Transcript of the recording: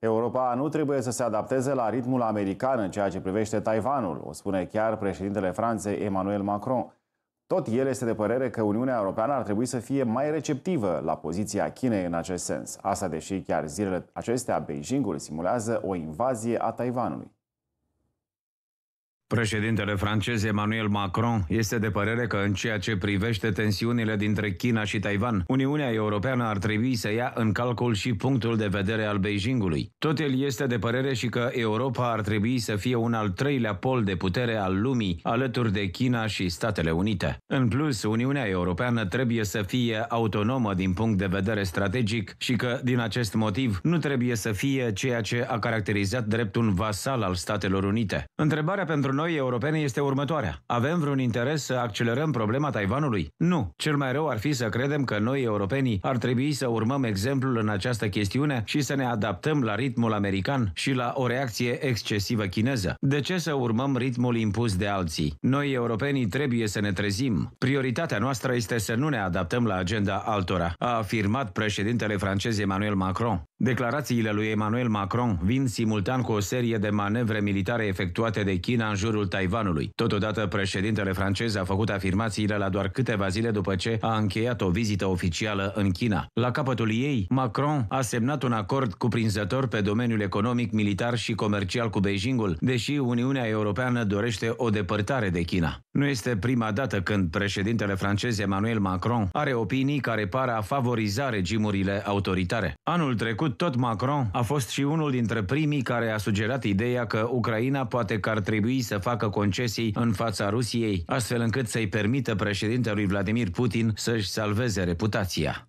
Europa nu trebuie să se adapteze la ritmul american în ceea ce privește Taiwanul, o spune chiar președintele Franței Emmanuel Macron. Tot el este de părere că Uniunea Europeană ar trebui să fie mai receptivă la poziția Chinei în acest sens. Asta deși chiar zilele acestea Beijingul simulează o invazie a Taiwanului. Președintele francez Emmanuel Macron este de părere că în ceea ce privește tensiunile dintre China și Taiwan, Uniunea Europeană ar trebui să ia în calcul și punctul de vedere al Beijingului. Tot el este de părere și că Europa ar trebui să fie un al treilea pol de putere al lumii, alături de China și Statele Unite. În plus, Uniunea Europeană trebuie să fie autonomă din punct de vedere strategic și că, din acest motiv, nu trebuie să fie ceea ce a caracterizat drept un vasal al Statelor Unite. Întrebarea pentru noi, europene, este următoarea. Avem vreun interes să accelerăm problema Taiwanului? Nu. Cel mai rău ar fi să credem că noi, europenii, ar trebui să urmăm exemplul în această chestiune și să ne adaptăm la ritmul american și la o reacție excesivă chineză. De ce să urmăm ritmul impus de alții? Noi, europenii, trebuie să ne trezim. Prioritatea noastră este să nu ne adaptăm la agenda altora, a afirmat președintele francez Emmanuel Macron. Declarațiile lui Emmanuel Macron vin simultan cu o serie de manevre militare efectuate de China în jur jurul Taiwanului. Totodată, președintele francez a făcut afirmațiile la doar câteva zile după ce a încheiat o vizită oficială în China. La capătul ei, Macron a semnat un acord cuprinzător pe domeniul economic, militar și comercial cu Beijingul, deși Uniunea Europeană dorește o depărtare de China. Nu este prima dată când președintele francez Emmanuel Macron are opinii care par a favoriza regimurile autoritare. Anul trecut, tot Macron a fost și unul dintre primii care a sugerat ideea că Ucraina poate că ar trebui să facă concesii în fața Rusiei, astfel încât să-i permită președintelui Vladimir Putin să-și salveze reputația.